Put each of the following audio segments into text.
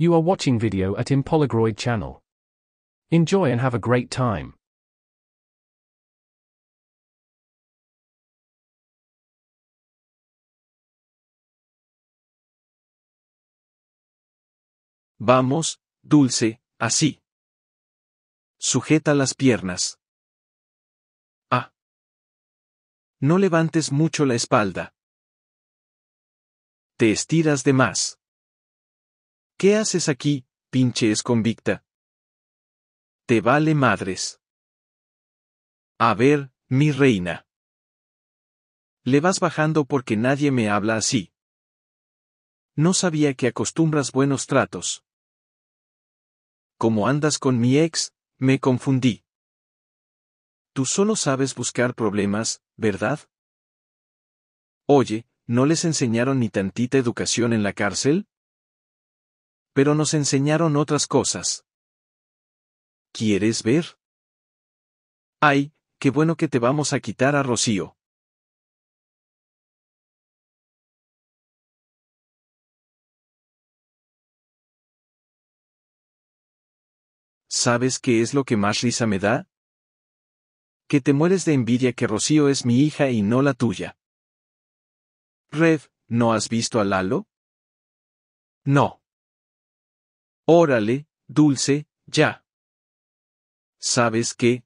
You are watching video at Impoligroid channel. Enjoy and have a great time. Vamos, dulce, así. Sujeta las piernas. Ah. No levantes mucho la espalda. Te estiras de más. ¿Qué haces aquí, pinche esconvicta? Te vale madres. A ver, mi reina. Le vas bajando porque nadie me habla así. No sabía que acostumbras buenos tratos. Como andas con mi ex, me confundí. Tú solo sabes buscar problemas, ¿verdad? Oye, ¿no les enseñaron ni tantita educación en la cárcel? pero nos enseñaron otras cosas. ¿Quieres ver? Ay, qué bueno que te vamos a quitar a Rocío. ¿Sabes qué es lo que más risa me da? Que te mueres de envidia que Rocío es mi hija y no la tuya. Rev, ¿no has visto a Lalo? No. Órale, dulce, ya. ¿Sabes qué?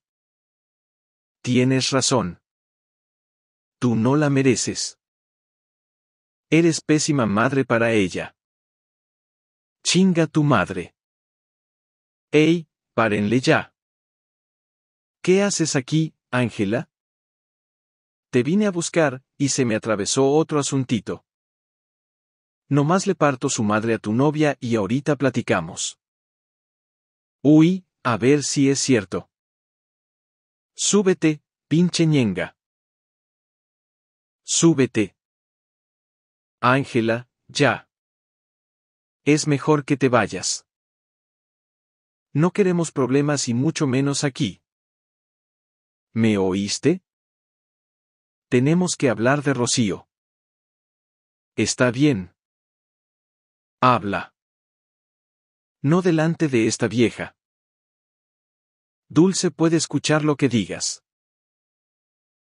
Tienes razón. Tú no la mereces. Eres pésima madre para ella. Chinga tu madre. ¡Ey, párenle ya! ¿Qué haces aquí, Ángela? Te vine a buscar, y se me atravesó otro asuntito más le parto su madre a tu novia y ahorita platicamos. Uy, a ver si es cierto. Súbete, pinche ñenga. Súbete. Ángela, ya. Es mejor que te vayas. No queremos problemas y mucho menos aquí. ¿Me oíste? Tenemos que hablar de Rocío. Está bien, Habla. No delante de esta vieja. Dulce puede escuchar lo que digas.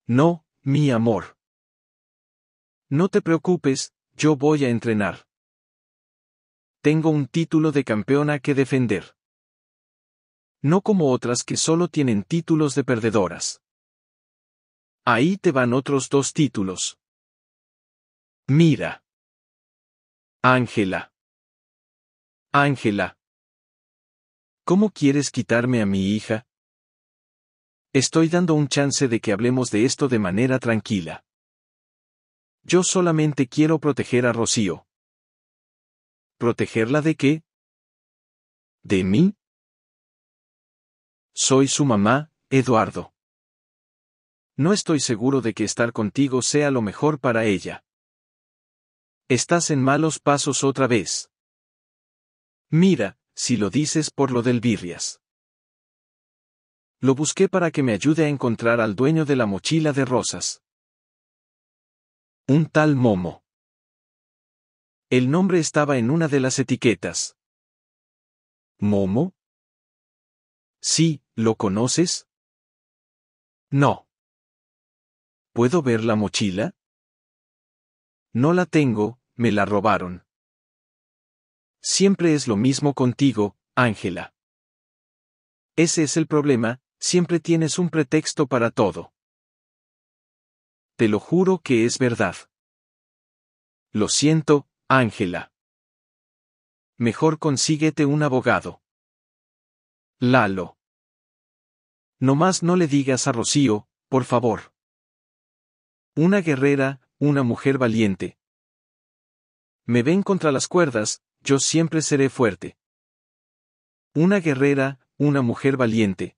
No, mi amor. No te preocupes, yo voy a entrenar. Tengo un título de campeona que defender. No como otras que solo tienen títulos de perdedoras. Ahí te van otros dos títulos. Mira. Ángela. Ángela. ¿Cómo quieres quitarme a mi hija? Estoy dando un chance de que hablemos de esto de manera tranquila. Yo solamente quiero proteger a Rocío. ¿Protegerla de qué? ¿De mí? Soy su mamá, Eduardo. No estoy seguro de que estar contigo sea lo mejor para ella. Estás en malos pasos otra vez. Mira, si lo dices por lo del Birrias. Lo busqué para que me ayude a encontrar al dueño de la mochila de rosas. Un tal Momo. El nombre estaba en una de las etiquetas. ¿Momo? Sí, ¿lo conoces? No. ¿Puedo ver la mochila? No la tengo, me la robaron. Siempre es lo mismo contigo, Ángela. Ese es el problema, siempre tienes un pretexto para todo. Te lo juro que es verdad. Lo siento, Ángela. Mejor consíguete un abogado. Lalo. —No más no le digas a Rocío, por favor. Una guerrera, una mujer valiente. Me ven contra las cuerdas, yo siempre seré fuerte. Una guerrera, una mujer valiente.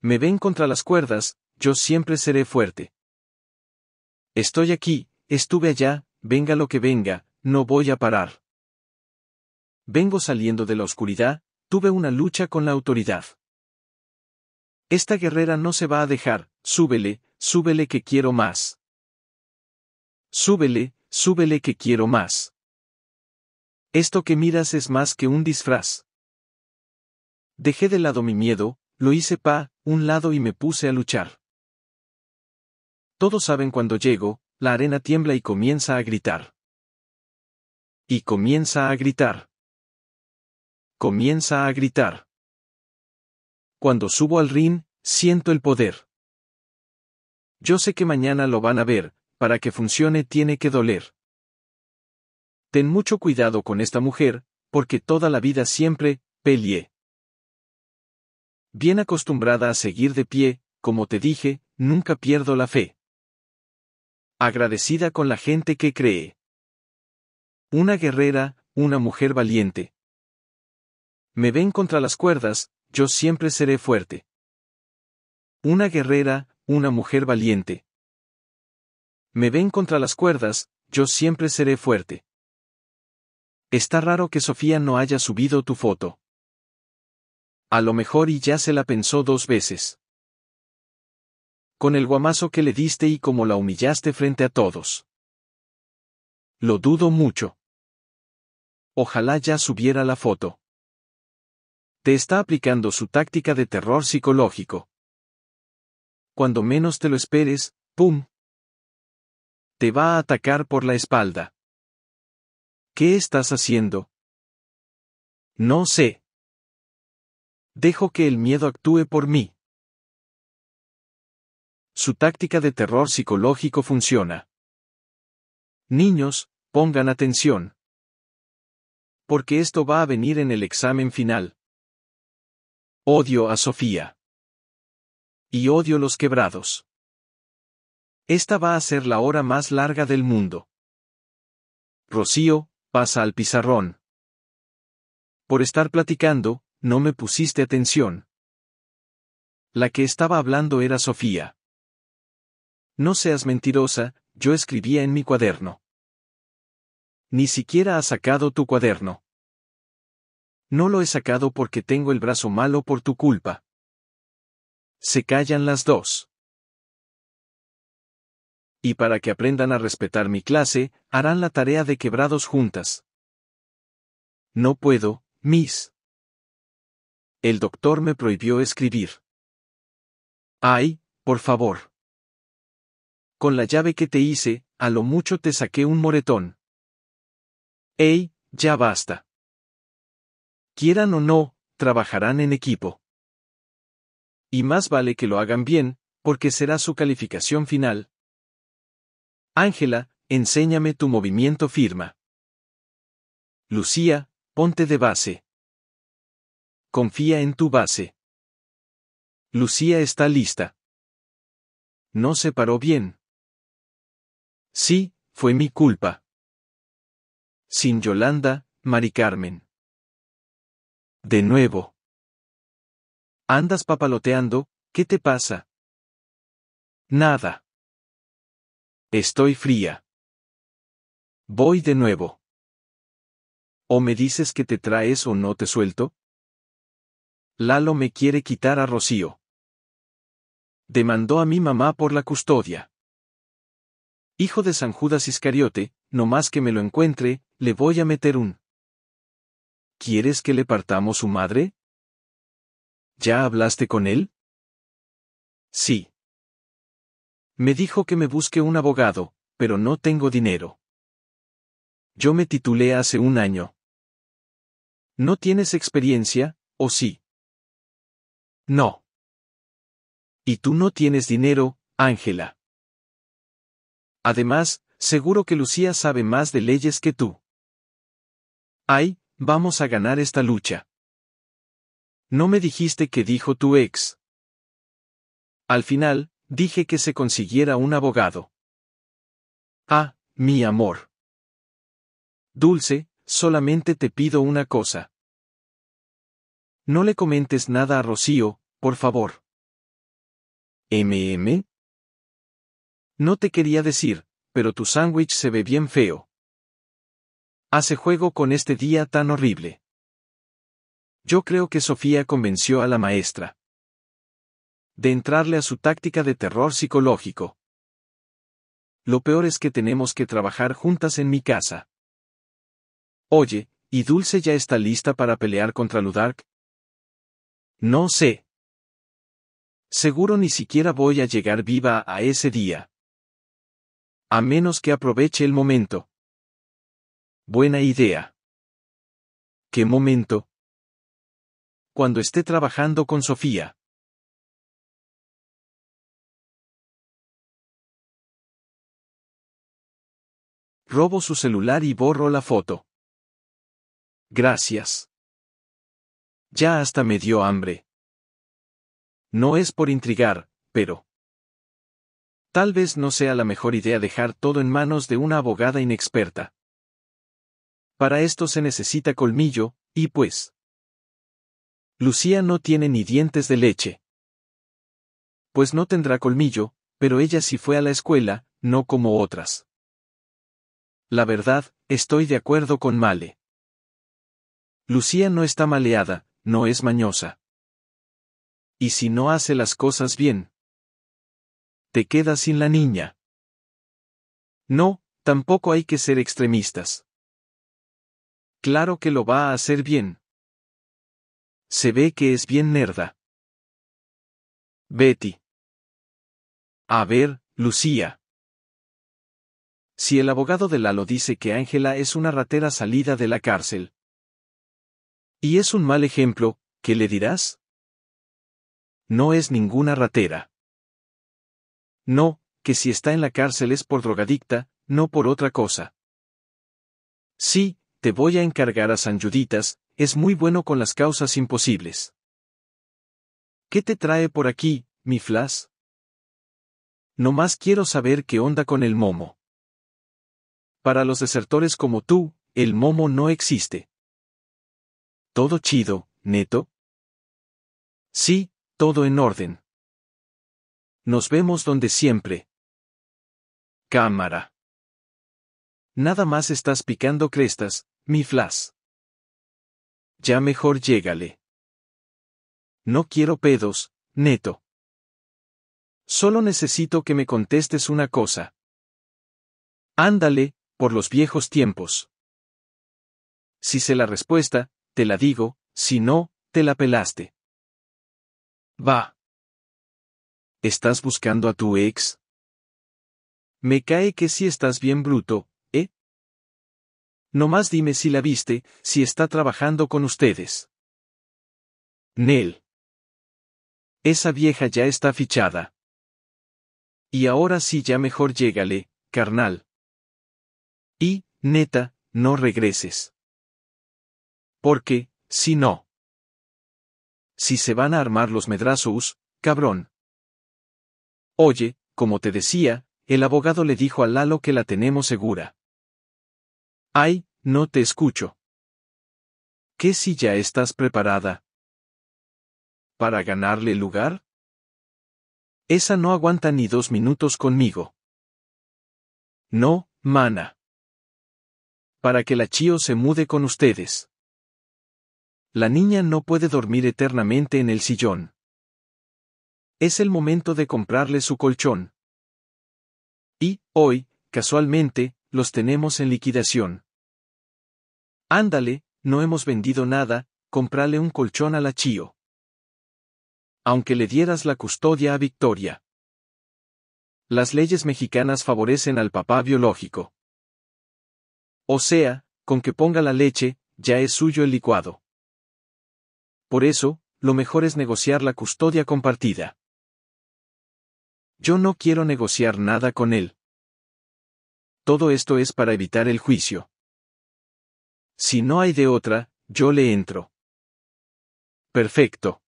Me ven contra las cuerdas, yo siempre seré fuerte. Estoy aquí, estuve allá, venga lo que venga, no voy a parar. Vengo saliendo de la oscuridad, tuve una lucha con la autoridad. Esta guerrera no se va a dejar, súbele, súbele que quiero más. Súbele, súbele que quiero más. Esto que miras es más que un disfraz. Dejé de lado mi miedo, lo hice pa, un lado y me puse a luchar. Todos saben cuando llego, la arena tiembla y comienza a gritar. Y comienza a gritar. Comienza a gritar. Cuando subo al ring, siento el poder. Yo sé que mañana lo van a ver, para que funcione tiene que doler. Ten mucho cuidado con esta mujer, porque toda la vida siempre, pelié. Bien acostumbrada a seguir de pie, como te dije, nunca pierdo la fe. Agradecida con la gente que cree. Una guerrera, una mujer valiente. Me ven contra las cuerdas, yo siempre seré fuerte. Una guerrera, una mujer valiente. Me ven contra las cuerdas, yo siempre seré fuerte. Está raro que Sofía no haya subido tu foto. A lo mejor y ya se la pensó dos veces. Con el guamazo que le diste y como la humillaste frente a todos. Lo dudo mucho. Ojalá ya subiera la foto. Te está aplicando su táctica de terror psicológico. Cuando menos te lo esperes, ¡pum! Te va a atacar por la espalda. ¿Qué estás haciendo? No sé. Dejo que el miedo actúe por mí. Su táctica de terror psicológico funciona. Niños, pongan atención. Porque esto va a venir en el examen final. Odio a Sofía. Y odio los quebrados. Esta va a ser la hora más larga del mundo. Rocío, pasa al pizarrón. Por estar platicando, no me pusiste atención. La que estaba hablando era Sofía. No seas mentirosa, yo escribía en mi cuaderno. Ni siquiera has sacado tu cuaderno. No lo he sacado porque tengo el brazo malo por tu culpa. Se callan las dos y para que aprendan a respetar mi clase, harán la tarea de quebrados juntas. No puedo, Miss. El doctor me prohibió escribir. Ay, por favor. Con la llave que te hice, a lo mucho te saqué un moretón. Ey, ya basta. Quieran o no, trabajarán en equipo. Y más vale que lo hagan bien, porque será su calificación final, Ángela, enséñame tu movimiento firma. Lucía, ponte de base. Confía en tu base. Lucía está lista. No se paró bien. Sí, fue mi culpa. Sin Yolanda, Mari Carmen. De nuevo. Andas papaloteando, ¿qué te pasa? Nada. Estoy fría. Voy de nuevo. ¿O me dices que te traes o no te suelto? Lalo me quiere quitar a Rocío. Demandó a mi mamá por la custodia. Hijo de San Judas Iscariote, no más que me lo encuentre, le voy a meter un. ¿Quieres que le partamos su madre? ¿Ya hablaste con él? Sí. Me dijo que me busque un abogado, pero no tengo dinero. Yo me titulé hace un año. ¿No tienes experiencia, o sí? No. Y tú no tienes dinero, Ángela. Además, seguro que Lucía sabe más de leyes que tú. Ay, vamos a ganar esta lucha. No me dijiste qué dijo tu ex. Al final, Dije que se consiguiera un abogado. Ah, mi amor. Dulce, solamente te pido una cosa. No le comentes nada a Rocío, por favor. ¿MM? No te quería decir, pero tu sándwich se ve bien feo. Hace juego con este día tan horrible. Yo creo que Sofía convenció a la maestra de entrarle a su táctica de terror psicológico. Lo peor es que tenemos que trabajar juntas en mi casa. Oye, ¿y Dulce ya está lista para pelear contra Ludark? No sé. Seguro ni siquiera voy a llegar viva a ese día. A menos que aproveche el momento. Buena idea. ¿Qué momento? Cuando esté trabajando con Sofía. robo su celular y borro la foto. Gracias. Ya hasta me dio hambre. No es por intrigar, pero... Tal vez no sea la mejor idea dejar todo en manos de una abogada inexperta. Para esto se necesita colmillo, y pues... Lucía no tiene ni dientes de leche. Pues no tendrá colmillo, pero ella sí fue a la escuela, no como otras. La verdad, estoy de acuerdo con Male. Lucía no está maleada, no es mañosa. ¿Y si no hace las cosas bien? Te quedas sin la niña. No, tampoco hay que ser extremistas. Claro que lo va a hacer bien. Se ve que es bien nerda. Betty. A ver, Lucía si el abogado de Lalo dice que Ángela es una ratera salida de la cárcel. Y es un mal ejemplo, ¿qué le dirás? No es ninguna ratera. No, que si está en la cárcel es por drogadicta, no por otra cosa. Sí, te voy a encargar a San Juditas, es muy bueno con las causas imposibles. ¿Qué te trae por aquí, mi flas? No más quiero saber qué onda con el momo. Para los desertores como tú, el momo no existe. Todo chido, neto. Sí, todo en orden. Nos vemos donde siempre. Cámara. Nada más estás picando crestas, mi flash. Ya mejor llégale. No quiero pedos, neto. Solo necesito que me contestes una cosa. Ándale, por los viejos tiempos. Si sé la respuesta, te la digo, si no, te la pelaste. Va. ¿Estás buscando a tu ex? Me cae que si estás bien bruto, ¿eh? No más dime si la viste, si está trabajando con ustedes. Nel. Esa vieja ya está fichada. Y ahora sí ya mejor llégale, carnal. Y, neta, no regreses. Porque, si no. Si se van a armar los medrazos, cabrón. Oye, como te decía, el abogado le dijo a Lalo que la tenemos segura. Ay, no te escucho. ¿Qué si ya estás preparada? ¿Para ganarle el lugar? Esa no aguanta ni dos minutos conmigo. No, mana para que la Chio se mude con ustedes. La niña no puede dormir eternamente en el sillón. Es el momento de comprarle su colchón. Y, hoy, casualmente, los tenemos en liquidación. Ándale, no hemos vendido nada, comprale un colchón a la Chío. Aunque le dieras la custodia a Victoria. Las leyes mexicanas favorecen al papá biológico. O sea, con que ponga la leche, ya es suyo el licuado. Por eso, lo mejor es negociar la custodia compartida. Yo no quiero negociar nada con él. Todo esto es para evitar el juicio. Si no hay de otra, yo le entro. Perfecto.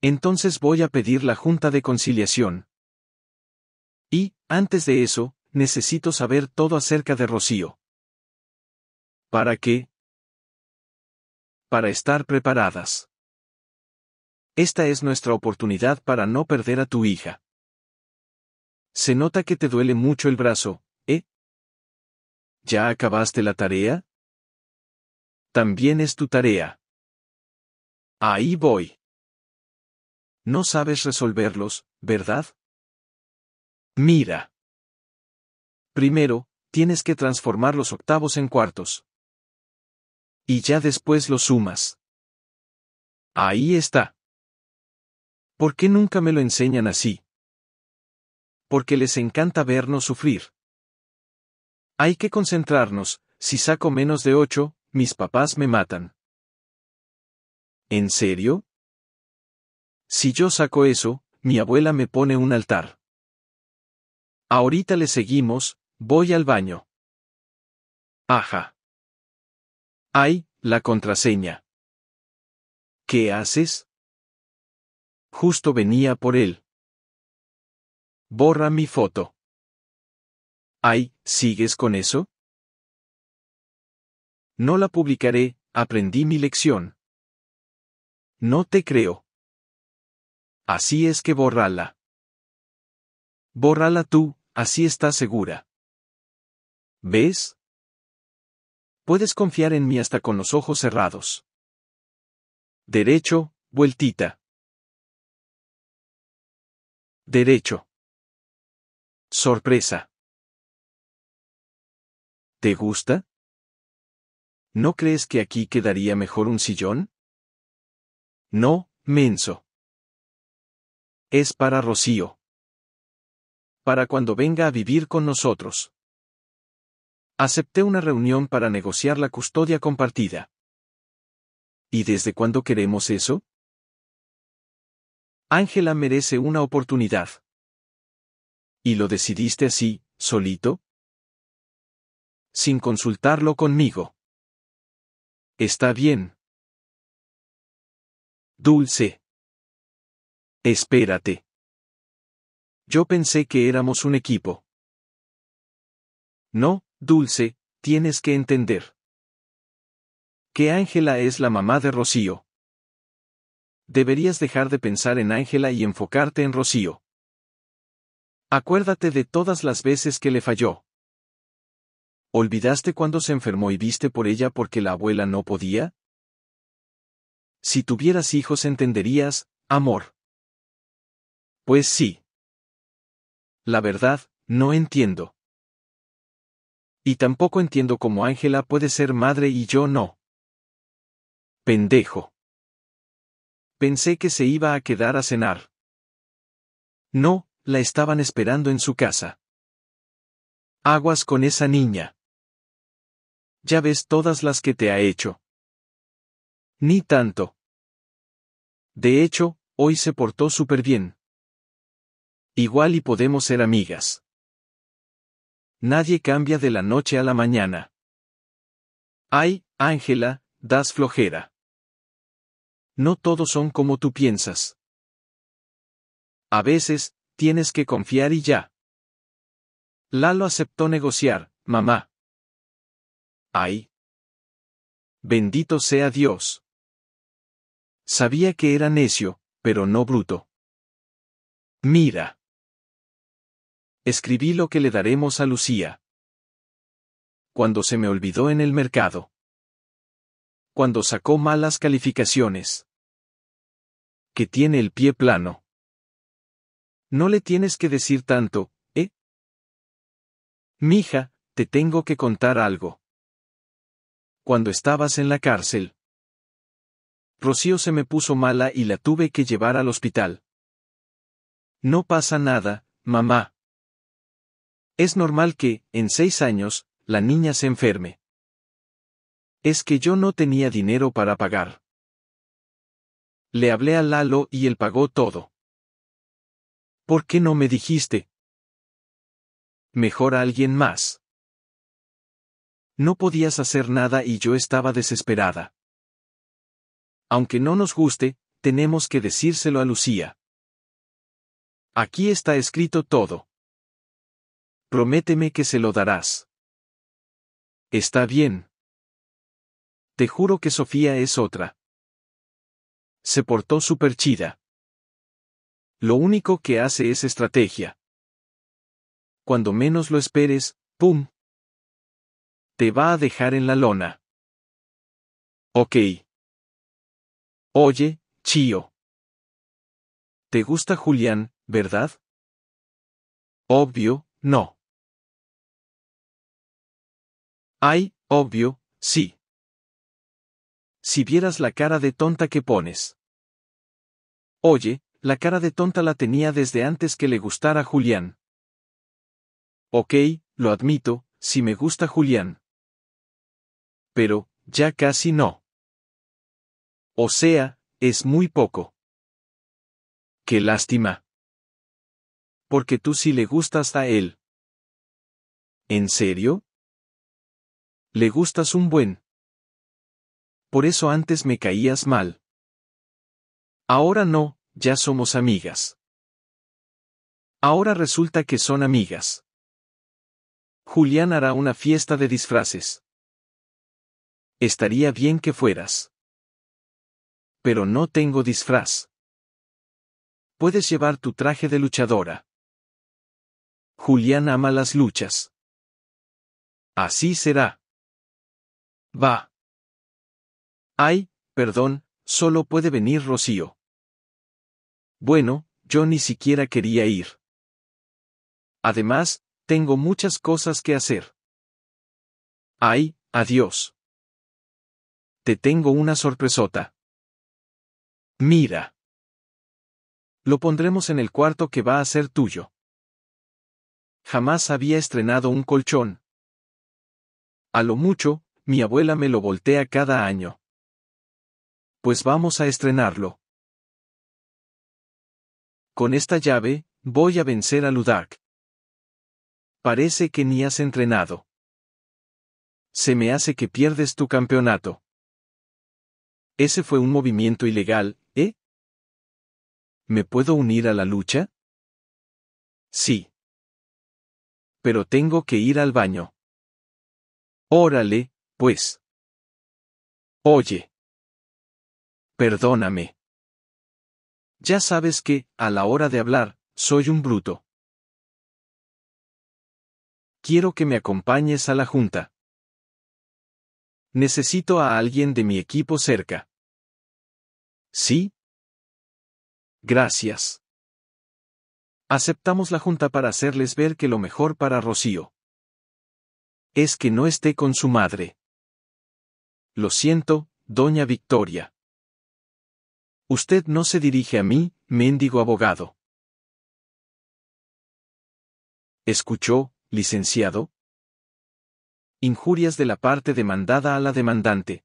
Entonces voy a pedir la junta de conciliación. Y, antes de eso, necesito saber todo acerca de Rocío. ¿Para qué? Para estar preparadas. Esta es nuestra oportunidad para no perder a tu hija. Se nota que te duele mucho el brazo, ¿eh? ¿Ya acabaste la tarea? También es tu tarea. Ahí voy. No sabes resolverlos, ¿verdad? Mira. Primero, tienes que transformar los octavos en cuartos. Y ya después los sumas. Ahí está. ¿Por qué nunca me lo enseñan así? Porque les encanta vernos sufrir. Hay que concentrarnos, si saco menos de ocho, mis papás me matan. ¿En serio? Si yo saco eso, mi abuela me pone un altar. Ahorita le seguimos, Voy al baño. Aja. Ay, la contraseña. ¿Qué haces? Justo venía por él. Borra mi foto. Ay, ¿sigues con eso? No la publicaré, aprendí mi lección. No te creo. Así es que borrala. Bórrala tú, así estás segura. ¿Ves? Puedes confiar en mí hasta con los ojos cerrados. Derecho, vueltita. Derecho. Sorpresa. ¿Te gusta? ¿No crees que aquí quedaría mejor un sillón? No, menso. Es para Rocío. Para cuando venga a vivir con nosotros. Acepté una reunión para negociar la custodia compartida. ¿Y desde cuándo queremos eso? Ángela merece una oportunidad. ¿Y lo decidiste así, solito? Sin consultarlo conmigo. Está bien. Dulce. Espérate. Yo pensé que éramos un equipo. No, Dulce, tienes que entender. Que Ángela es la mamá de Rocío. Deberías dejar de pensar en Ángela y enfocarte en Rocío. Acuérdate de todas las veces que le falló. ¿Olvidaste cuando se enfermó y viste por ella porque la abuela no podía? Si tuvieras hijos entenderías, amor. Pues sí. La verdad, no entiendo. Y tampoco entiendo cómo Ángela puede ser madre y yo no. Pendejo. Pensé que se iba a quedar a cenar. No, la estaban esperando en su casa. Aguas con esa niña. Ya ves todas las que te ha hecho. Ni tanto. De hecho, hoy se portó súper bien. Igual y podemos ser amigas. Nadie cambia de la noche a la mañana. Ay, Ángela, das flojera. No todos son como tú piensas. A veces, tienes que confiar y ya. Lalo aceptó negociar, mamá. Ay. Bendito sea Dios. Sabía que era necio, pero no bruto. Mira escribí lo que le daremos a Lucía. Cuando se me olvidó en el mercado. Cuando sacó malas calificaciones. Que tiene el pie plano. No le tienes que decir tanto, ¿eh? Mija, te tengo que contar algo. Cuando estabas en la cárcel. Rocío se me puso mala y la tuve que llevar al hospital. No pasa nada, mamá. Es normal que, en seis años, la niña se enferme. Es que yo no tenía dinero para pagar. Le hablé a Lalo y él pagó todo. ¿Por qué no me dijiste? Mejor a alguien más. No podías hacer nada y yo estaba desesperada. Aunque no nos guste, tenemos que decírselo a Lucía. Aquí está escrito todo. Prométeme que se lo darás. Está bien. Te juro que Sofía es otra. Se portó súper chida. Lo único que hace es estrategia. Cuando menos lo esperes, ¡pum! Te va a dejar en la lona. Ok. Oye, Chío. ¿Te gusta Julián, verdad? Obvio, no. Ay, obvio, sí. Si vieras la cara de tonta que pones. Oye, la cara de tonta la tenía desde antes que le gustara Julián. Ok, lo admito, si me gusta Julián. Pero, ya casi no. O sea, es muy poco. Qué lástima. Porque tú sí le gustas a él. ¿En serio? Le gustas un buen. Por eso antes me caías mal. Ahora no, ya somos amigas. Ahora resulta que son amigas. Julián hará una fiesta de disfraces. Estaría bien que fueras. Pero no tengo disfraz. Puedes llevar tu traje de luchadora. Julián ama las luchas. Así será. Va. Ay, perdón, solo puede venir Rocío. Bueno, yo ni siquiera quería ir. Además, tengo muchas cosas que hacer. Ay, adiós. Te tengo una sorpresota. Mira. Lo pondremos en el cuarto que va a ser tuyo. Jamás había estrenado un colchón. A lo mucho, mi abuela me lo voltea cada año. Pues vamos a estrenarlo. Con esta llave, voy a vencer a Ludac. Parece que ni has entrenado. Se me hace que pierdes tu campeonato. Ese fue un movimiento ilegal, ¿eh? ¿Me puedo unir a la lucha? Sí. Pero tengo que ir al baño. Órale, pues. Oye. Perdóname. Ya sabes que, a la hora de hablar, soy un bruto. Quiero que me acompañes a la junta. Necesito a alguien de mi equipo cerca. ¿Sí? Gracias. Aceptamos la junta para hacerles ver que lo mejor para Rocío es que no esté con su madre. Lo siento, doña Victoria. Usted no se dirige a mí, mendigo abogado. ¿Escuchó, licenciado? Injurias de la parte demandada a la demandante.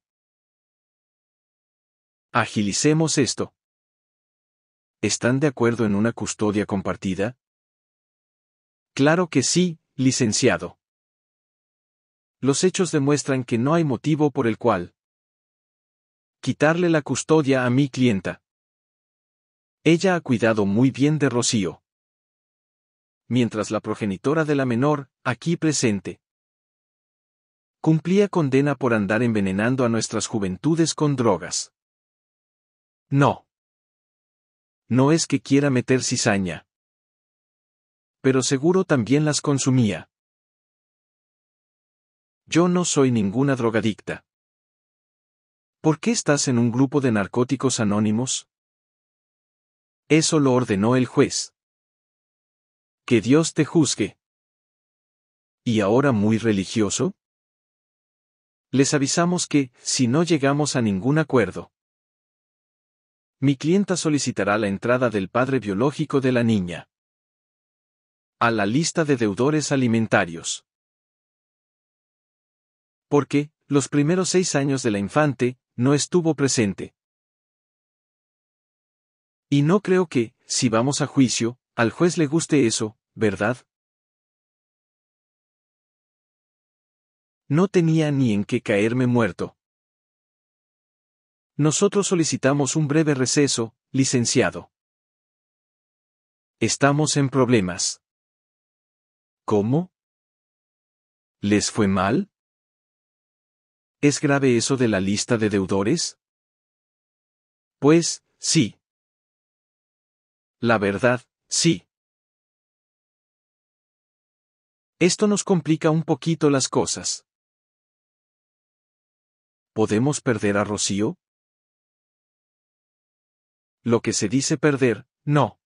Agilicemos esto. ¿Están de acuerdo en una custodia compartida? Claro que sí, licenciado los hechos demuestran que no hay motivo por el cual quitarle la custodia a mi clienta. Ella ha cuidado muy bien de Rocío. Mientras la progenitora de la menor, aquí presente, cumplía condena por andar envenenando a nuestras juventudes con drogas. No. No es que quiera meter cizaña. Pero seguro también las consumía. Yo no soy ninguna drogadicta. ¿Por qué estás en un grupo de narcóticos anónimos? Eso lo ordenó el juez. Que Dios te juzgue. ¿Y ahora muy religioso? Les avisamos que, si no llegamos a ningún acuerdo, mi clienta solicitará la entrada del padre biológico de la niña a la lista de deudores alimentarios porque, los primeros seis años de la infante, no estuvo presente. Y no creo que, si vamos a juicio, al juez le guste eso, ¿verdad? No tenía ni en qué caerme muerto. Nosotros solicitamos un breve receso, licenciado. Estamos en problemas. ¿Cómo? ¿Les fue mal? ¿Es grave eso de la lista de deudores? Pues, sí. La verdad, sí. Esto nos complica un poquito las cosas. ¿Podemos perder a Rocío? Lo que se dice perder, no.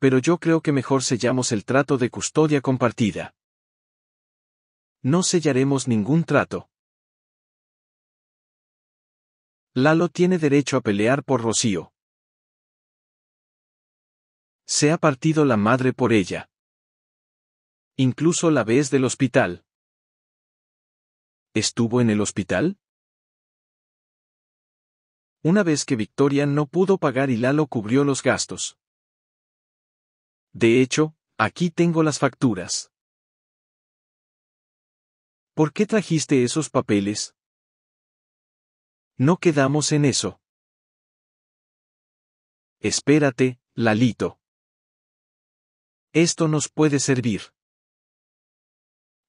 Pero yo creo que mejor sellamos el trato de custodia compartida. No sellaremos ningún trato. Lalo tiene derecho a pelear por Rocío. Se ha partido la madre por ella. Incluso la vez del hospital. ¿Estuvo en el hospital? Una vez que Victoria no pudo pagar y Lalo cubrió los gastos. De hecho, aquí tengo las facturas. ¿Por qué trajiste esos papeles? No quedamos en eso. Espérate, Lalito. Esto nos puede servir.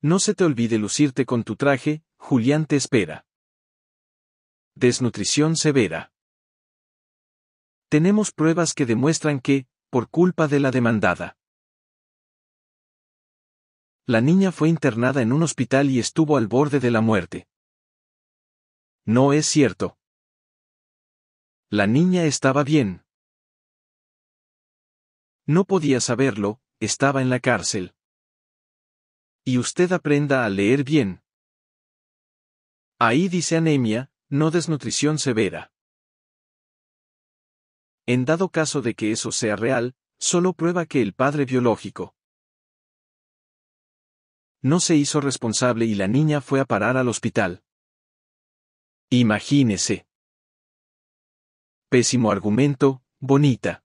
No se te olvide lucirte con tu traje, Julián te espera. Desnutrición severa. Tenemos pruebas que demuestran que, por culpa de la demandada, la niña fue internada en un hospital y estuvo al borde de la muerte. No es cierto. La niña estaba bien. No podía saberlo, estaba en la cárcel. Y usted aprenda a leer bien. Ahí dice anemia, no desnutrición severa. En dado caso de que eso sea real, solo prueba que el padre biológico no se hizo responsable y la niña fue a parar al hospital. Imagínese. Pésimo argumento, bonita.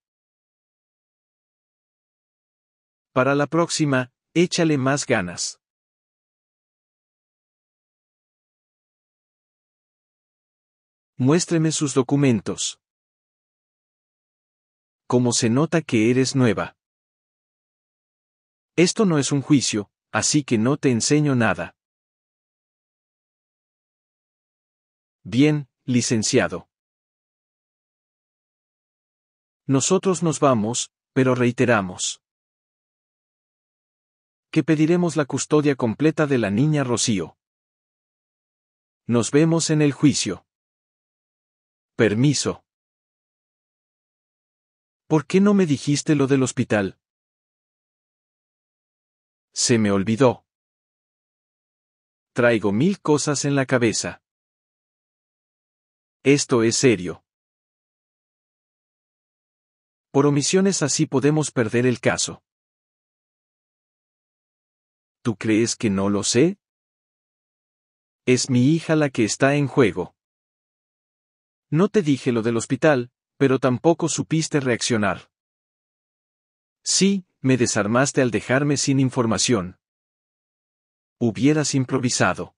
Para la próxima, échale más ganas. Muéstreme sus documentos. Como se nota que eres nueva. Esto no es un juicio, así que no te enseño nada. Bien, licenciado. Nosotros nos vamos, pero reiteramos que pediremos la custodia completa de la niña Rocío. Nos vemos en el juicio. Permiso. ¿Por qué no me dijiste lo del hospital? Se me olvidó. Traigo mil cosas en la cabeza. Esto es serio. Por omisiones así podemos perder el caso. ¿Tú crees que no lo sé? Es mi hija la que está en juego. No te dije lo del hospital, pero tampoco supiste reaccionar. Sí, me desarmaste al dejarme sin información. Hubieras improvisado.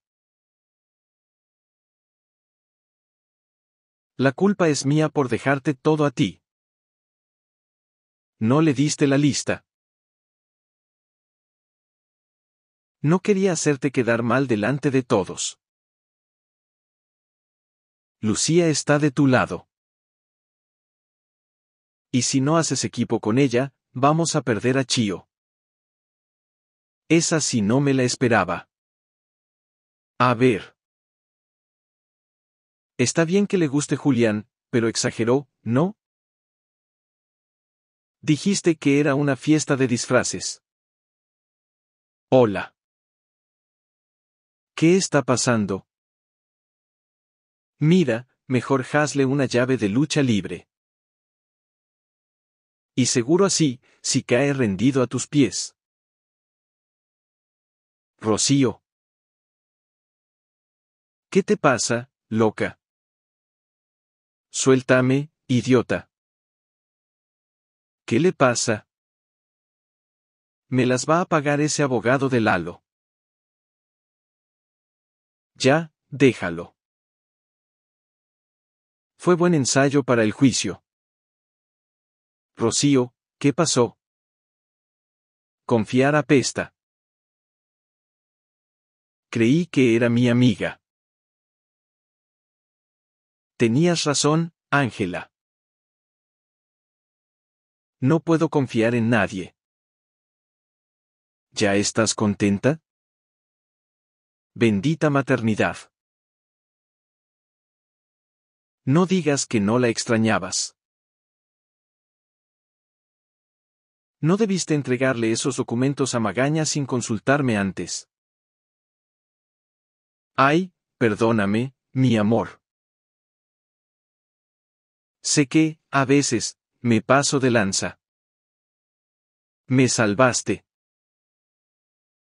La culpa es mía por dejarte todo a ti. No le diste la lista. No quería hacerte quedar mal delante de todos. Lucía está de tu lado. Y si no haces equipo con ella, Vamos a perder a Chio. Esa sí no me la esperaba. A ver. Está bien que le guste Julián, pero exageró, ¿no? Dijiste que era una fiesta de disfraces. Hola. ¿Qué está pasando? Mira, mejor hazle una llave de lucha libre y seguro así, si cae rendido a tus pies. Rocío. ¿Qué te pasa, loca? Suéltame, idiota. ¿Qué le pasa? Me las va a pagar ese abogado de Lalo. Ya, déjalo. Fue buen ensayo para el juicio. Rocío, ¿qué pasó? Confiar apesta. Creí que era mi amiga. Tenías razón, Ángela. No puedo confiar en nadie. ¿Ya estás contenta? Bendita maternidad. No digas que no la extrañabas. No debiste entregarle esos documentos a Magaña sin consultarme antes. Ay, perdóname, mi amor. Sé que, a veces, me paso de lanza. Me salvaste.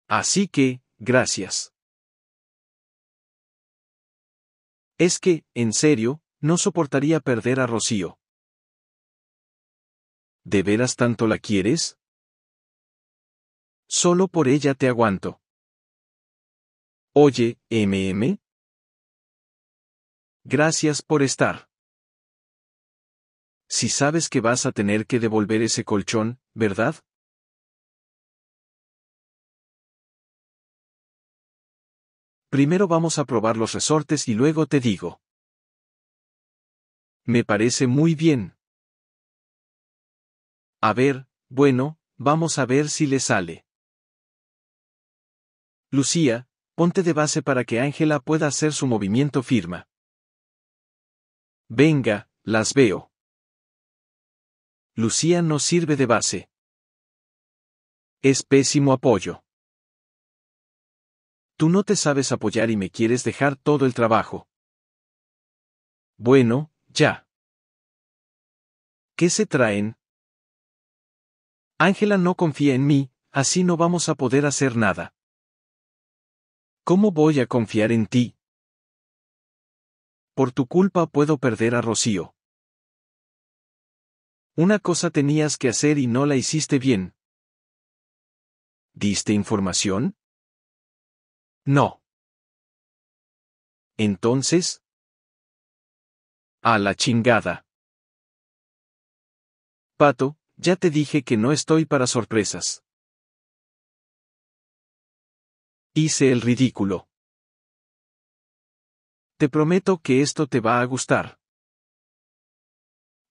Así que, gracias. Es que, en serio, no soportaría perder a Rocío. ¿De veras tanto la quieres? Solo por ella te aguanto. Oye, MM. Gracias por estar. Si sabes que vas a tener que devolver ese colchón, ¿verdad? Primero vamos a probar los resortes y luego te digo. Me parece muy bien. A ver, bueno, vamos a ver si le sale. Lucía, ponte de base para que Ángela pueda hacer su movimiento firma. Venga, las veo. Lucía no sirve de base. Es pésimo apoyo. Tú no te sabes apoyar y me quieres dejar todo el trabajo. Bueno, ya. ¿Qué se traen, Ángela no confía en mí, así no vamos a poder hacer nada. ¿Cómo voy a confiar en ti? Por tu culpa puedo perder a Rocío. Una cosa tenías que hacer y no la hiciste bien. ¿Diste información? No. Entonces... A la chingada. Pato, ya te dije que no estoy para sorpresas. Hice el ridículo. Te prometo que esto te va a gustar.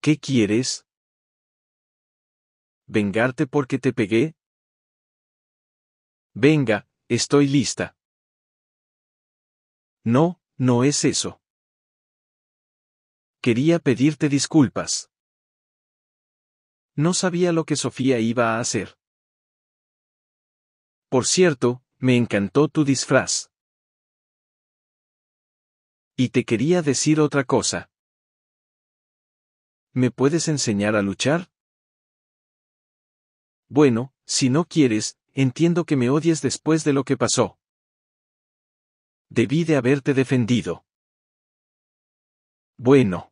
¿Qué quieres? ¿Vengarte porque te pegué? Venga, estoy lista. No, no es eso. Quería pedirte disculpas. No sabía lo que Sofía iba a hacer. Por cierto, me encantó tu disfraz. Y te quería decir otra cosa. ¿Me puedes enseñar a luchar? Bueno, si no quieres, entiendo que me odies después de lo que pasó. Debí de haberte defendido. Bueno.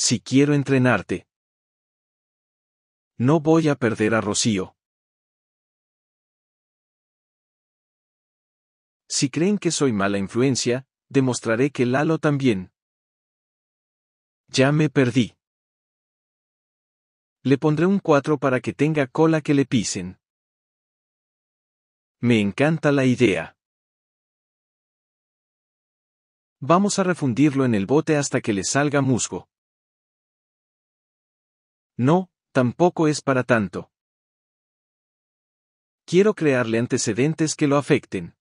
si quiero entrenarte. No voy a perder a Rocío. Si creen que soy mala influencia, demostraré que Lalo también. Ya me perdí. Le pondré un 4 para que tenga cola que le pisen. Me encanta la idea. Vamos a refundirlo en el bote hasta que le salga musgo. No, tampoco es para tanto. Quiero crearle antecedentes que lo afecten.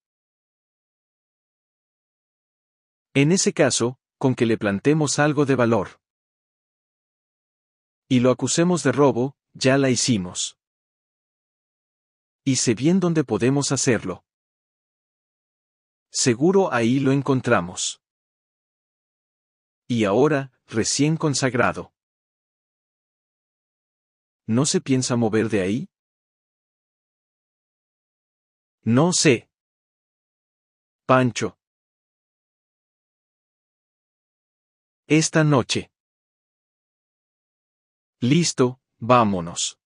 En ese caso, con que le plantemos algo de valor. Y lo acusemos de robo, ya la hicimos. Y sé bien dónde podemos hacerlo. Seguro ahí lo encontramos. Y ahora, recién consagrado. ¿No se piensa mover de ahí? No sé. Pancho. Esta noche. Listo, vámonos.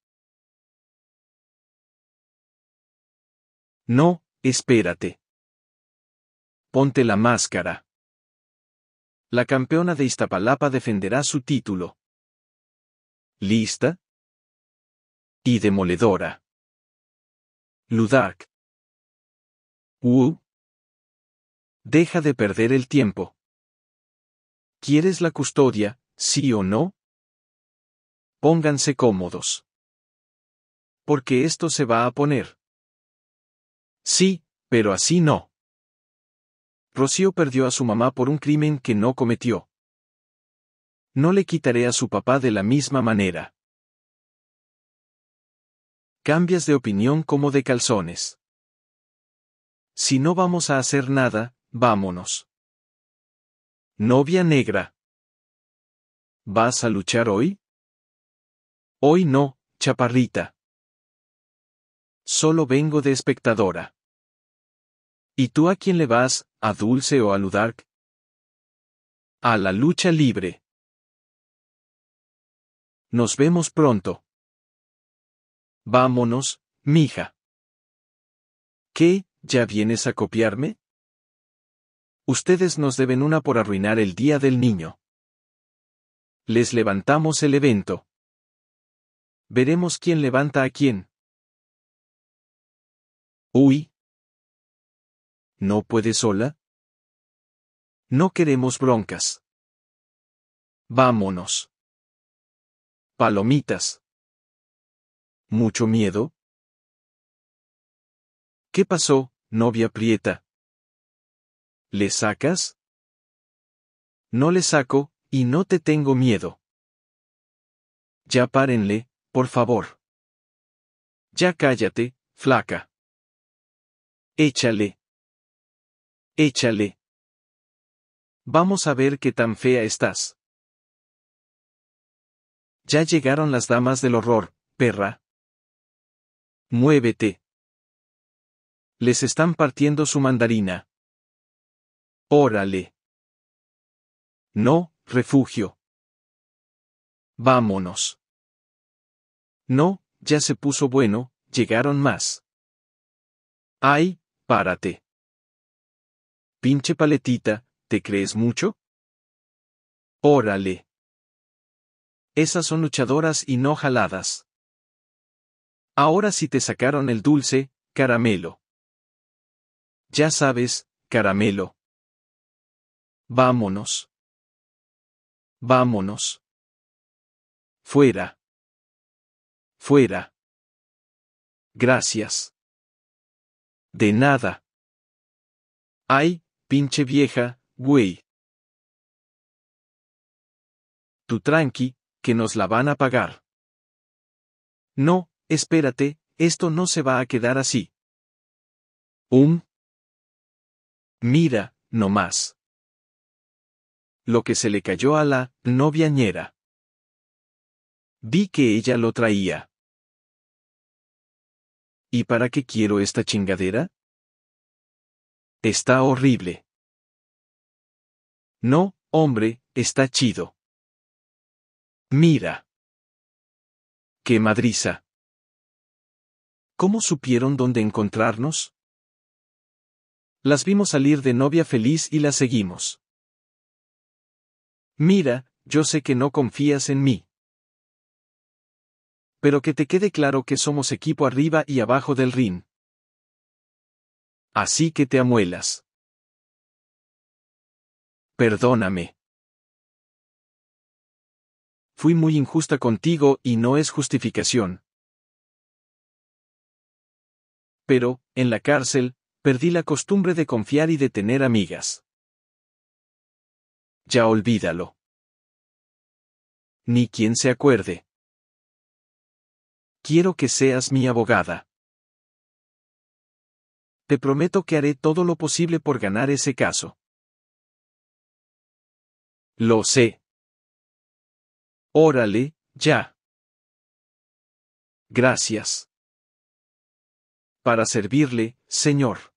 No, espérate. Ponte la máscara. La campeona de Iztapalapa defenderá su título. ¿Lista? y demoledora. Ludark. Wu. Deja de perder el tiempo. ¿Quieres la custodia, sí o no? Pónganse cómodos. Porque esto se va a poner. Sí, pero así no. Rocío perdió a su mamá por un crimen que no cometió. No le quitaré a su papá de la misma manera cambias de opinión como de calzones. Si no vamos a hacer nada, vámonos. Novia negra. ¿Vas a luchar hoy? Hoy no, chaparrita. Solo vengo de espectadora. ¿Y tú a quién le vas, a Dulce o a Ludark? A la lucha libre. Nos vemos pronto. Vámonos, mija. ¿Qué? ¿Ya vienes a copiarme? Ustedes nos deben una por arruinar el día del niño. Les levantamos el evento. Veremos quién levanta a quién. Uy. ¿No puede sola? No queremos broncas. Vámonos. Palomitas. ¿Mucho miedo? ¿Qué pasó, novia prieta? ¿Le sacas? No le saco, y no te tengo miedo. Ya párenle, por favor. Ya cállate, flaca. Échale. Échale. Vamos a ver qué tan fea estás. Ya llegaron las damas del horror, perra. Muévete. Les están partiendo su mandarina. Órale. No, refugio. Vámonos. No, ya se puso bueno, llegaron más. Ay, párate. Pinche paletita, ¿te crees mucho? Órale. Esas son luchadoras y no jaladas. Ahora sí te sacaron el dulce, caramelo. Ya sabes, caramelo. Vámonos. Vámonos. Fuera. Fuera. Gracias. De nada. Ay, pinche vieja, güey. Tu tranqui, que nos la van a pagar. No, espérate, esto no se va a quedar así. Um. Mira, no más. Lo que se le cayó a la noviañera. Vi que ella lo traía. ¿Y para qué quiero esta chingadera? Está horrible. No, hombre, está chido. Mira. ¡Qué madriza! ¿Cómo supieron dónde encontrarnos? Las vimos salir de novia feliz y las seguimos. Mira, yo sé que no confías en mí. Pero que te quede claro que somos equipo arriba y abajo del ring. Así que te amuelas. Perdóname. Fui muy injusta contigo y no es justificación, pero, en la cárcel, perdí la costumbre de confiar y de tener amigas. Ya olvídalo. Ni quien se acuerde. Quiero que seas mi abogada. Te prometo que haré todo lo posible por ganar ese caso. Lo sé. Órale, ya. Gracias para servirle, Señor.